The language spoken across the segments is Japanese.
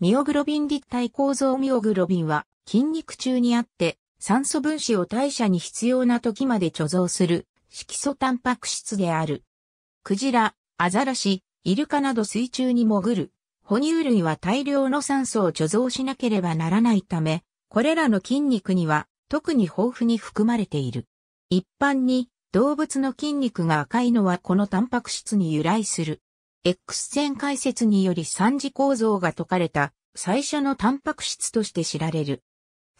ミオグロビン立体構造ミオグロビンは筋肉中にあって酸素分子を代謝に必要な時まで貯蔵する色素タンパク質である。クジラ、アザラシ、イルカなど水中に潜る。哺乳類は大量の酸素を貯蔵しなければならないため、これらの筋肉には特に豊富に含まれている。一般に動物の筋肉が赤いのはこのタンパク質に由来する。X 線解説により三次構造が解かれた最初のタンパク質として知られる。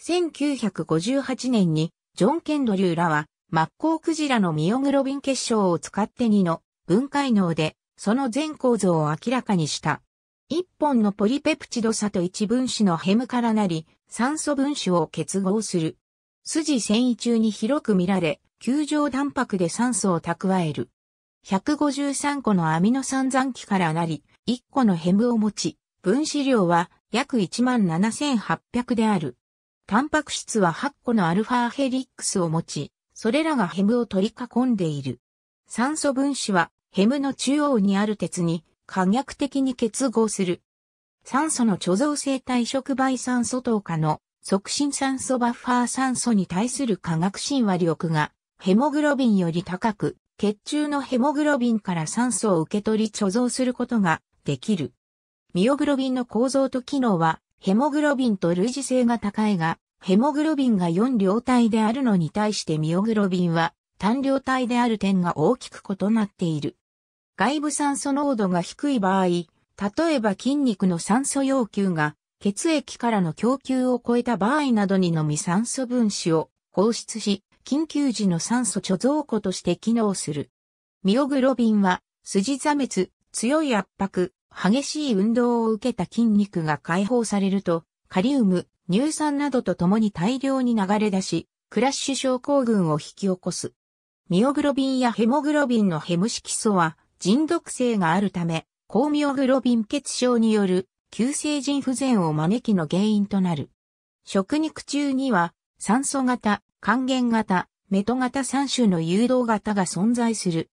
1958年にジョン・ケンドリューらはマッコウクジラのミオグロビン結晶を使って2の分解能でその全構造を明らかにした。一本のポリペプチド砂と一分子のヘムからなり酸素分子を結合する。筋繊維中に広く見られ、球状タンパクで酸素を蓄える。153個のアミノ酸残機からなり、1個のヘムを持ち、分子量は約17,800である。タンパク質は8個のアルファヘリックスを持ち、それらがヘムを取り囲んでいる。酸素分子はヘムの中央にある鉄に可逆的に結合する。酸素の貯蔵性体触媒酸素等下の促進酸素バッファー酸素に対する化学親和力がヘモグロビンより高く、血中のヘモグロビンから酸素を受け取り貯蔵することができる。ミオグロビンの構造と機能は、ヘモグロビンと類似性が高いが、ヘモグロビンが4両体であるのに対してミオグロビンは単両体である点が大きく異なっている。外部酸素濃度が低い場合、例えば筋肉の酸素要求が血液からの供給を超えた場合などにのみ酸素分子を放出し、緊急時の酸素貯蔵庫として機能する。ミオグロビンは筋座滅、強い圧迫、激しい運動を受けた筋肉が解放されると、カリウム、乳酸などと共に大量に流れ出し、クラッシュ症候群を引き起こす。ミオグロビンやヘモグロビンのヘム色素は人毒性があるため、高ミオグロビン血症による急性腎不全を招きの原因となる。食肉中には酸素型、還元型、メト型3種の誘導型が存在する。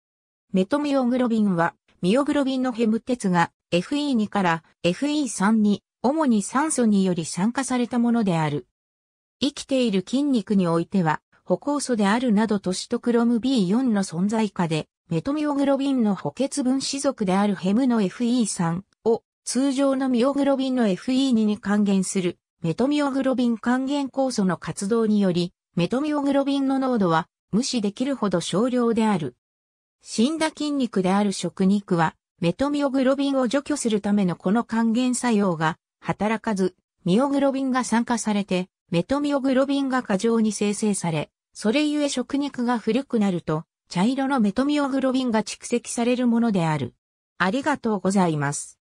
メトミオグロビンはミオグロビンのヘム鉄が FE2 から FE3 に主に酸素により酸化されたものである。生きている筋肉においては、歩酵素であるなどトシトクロム B4 の存在下で、メトミオグロビンの補欠分子属であるヘムの FE3 を通常のミオグロビンの FE2 に還元するメトミオグロビン還元酵素の活動により、メトミオグロビンの濃度は無視できるほど少量である。死んだ筋肉である食肉はメトミオグロビンを除去するためのこの還元作用が働かず、ミオグロビンが酸化されて、メトミオグロビンが過剰に生成され、それゆえ食肉が古くなると、茶色のメトミオグロビンが蓄積されるものである。ありがとうございます。